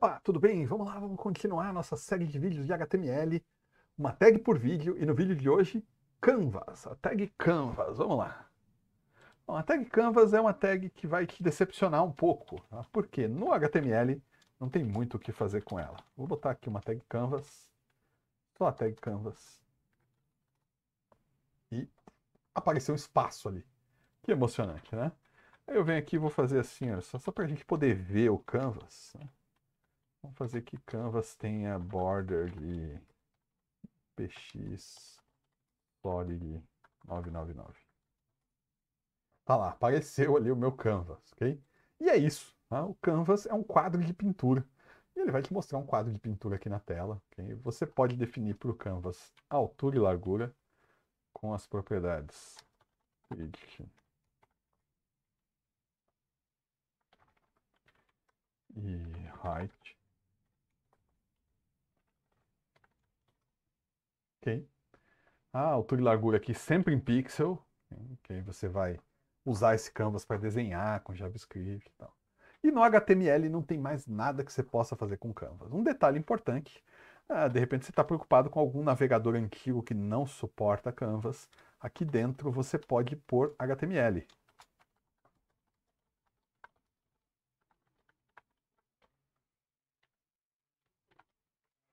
Opa, tudo bem? Vamos lá, vamos continuar a nossa série de vídeos de HTML, uma tag por vídeo, e no vídeo de hoje, Canvas, a tag Canvas, vamos lá. Bom, a tag Canvas é uma tag que vai te decepcionar um pouco, tá? porque no HTML não tem muito o que fazer com ela. Vou botar aqui uma tag Canvas, só a tag Canvas, e apareceu um espaço ali. Que emocionante, né? Aí eu venho aqui e vou fazer assim, olha só, só para a gente poder ver o canvas. Né? Vamos fazer que canvas tenha border de px solid 999. Tá lá, apareceu ali o meu canvas, ok? E é isso. Tá? O canvas é um quadro de pintura. E ele vai te mostrar um quadro de pintura aqui na tela. Okay? Você pode definir para o canvas altura e largura com as propriedades width e height A altura e largura aqui sempre em pixel, né, que aí você vai usar esse canvas para desenhar com JavaScript e tal. E no HTML não tem mais nada que você possa fazer com Canvas. Um detalhe importante, ah, de repente você está preocupado com algum navegador antigo que não suporta Canvas, aqui dentro você pode pôr HTML.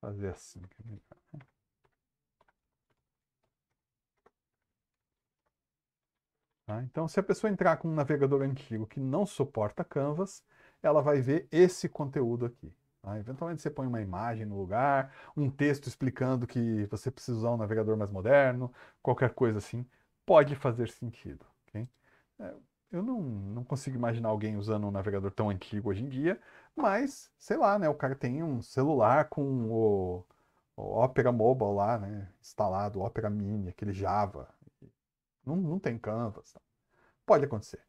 Fazer assim. Tá? Então, se a pessoa entrar com um navegador antigo que não suporta Canvas, ela vai ver esse conteúdo aqui. Tá? Eventualmente você põe uma imagem no lugar, um texto explicando que você precisa usar um navegador mais moderno, qualquer coisa assim, pode fazer sentido. Okay? É, eu não, não consigo imaginar alguém usando um navegador tão antigo hoje em dia, mas, sei lá, né, o cara tem um celular com o, o Opera Mobile lá, né, instalado, Opera Mini, aquele Java, não, não tem Canvas. Tá? Pode acontecer.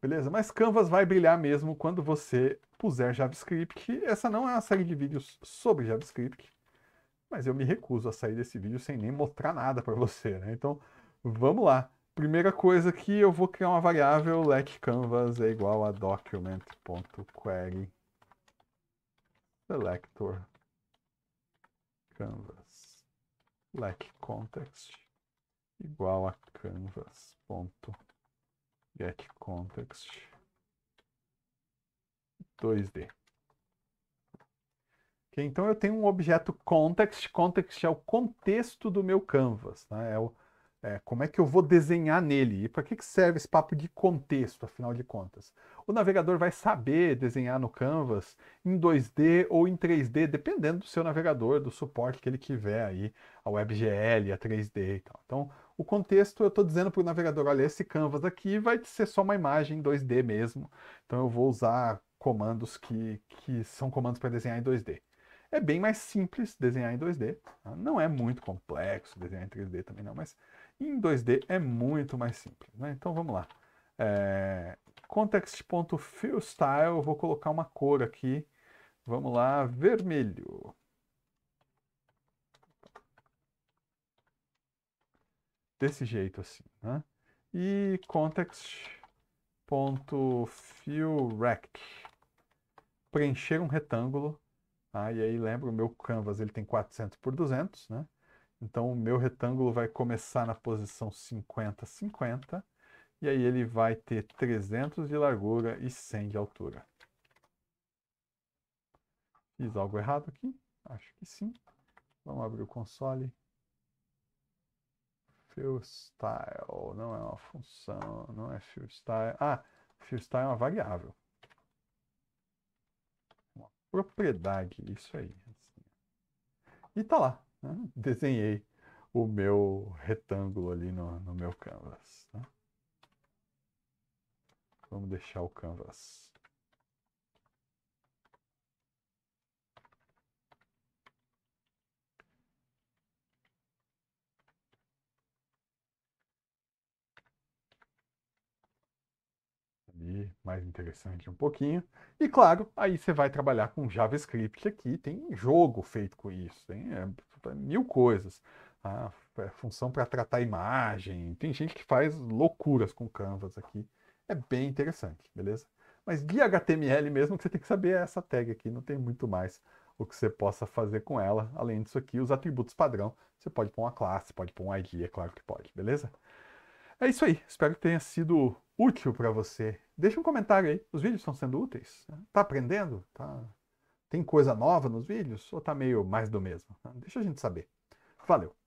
Beleza? Mas Canvas vai brilhar mesmo quando você puser JavaScript. Essa não é uma série de vídeos sobre JavaScript, mas eu me recuso a sair desse vídeo sem nem mostrar nada para você, né? Então, vamos lá. Primeira coisa que eu vou criar uma variável let canvas é igual a document.query selector canvas let context igual a canvas get context 2D. Okay, então eu tenho um objeto context, context é o contexto do meu canvas, né? é, o, é como é que eu vou desenhar nele e para que, que serve esse papo de contexto, afinal de contas. O navegador vai saber desenhar no canvas em 2D ou em 3D, dependendo do seu navegador, do suporte que ele tiver aí, a WebGL, a 3D e tal. Então o contexto, eu estou dizendo para o navegador, olha, esse canvas aqui vai ser só uma imagem 2D mesmo, então eu vou usar comandos que, que são comandos para desenhar em 2D. É bem mais simples desenhar em 2D, tá? não é muito complexo desenhar em 3D também não, mas em 2D é muito mais simples. Né? Então vamos lá. É, context.fillstyle, vou colocar uma cor aqui, vamos lá, vermelho. desse jeito assim, né? E context.fillRect preencher um retângulo, tá? E aí lembra o meu canvas, ele tem 400 por 200, né? Então o meu retângulo vai começar na posição 50, 50, e aí ele vai ter 300 de largura e 100 de altura. Fiz algo errado aqui? Acho que sim. Vamos abrir o console. FillStyle não é uma função, não é FillStyle. Ah, FillStyle é uma variável. Uma propriedade, isso aí. Assim. E tá lá. Né? Desenhei o meu retângulo ali no, no meu canvas. Né? Vamos deixar o canvas mais interessante um pouquinho. E claro, aí você vai trabalhar com JavaScript aqui, tem jogo feito com isso, tem é, é mil coisas. a ah, é função para tratar imagem, tem gente que faz loucuras com Canvas aqui. É bem interessante, beleza? Mas de HTML mesmo que você tem que saber é essa tag aqui, não tem muito mais o que você possa fazer com ela. Além disso aqui, os atributos padrão, você pode pôr uma classe, pode pôr um ID, é claro que pode, beleza? É isso aí, espero que tenha sido útil para você. Deixa um comentário aí, os vídeos estão sendo úteis? Tá aprendendo? Tá... Tem coisa nova nos vídeos? Ou tá meio mais do mesmo? Deixa a gente saber. Valeu!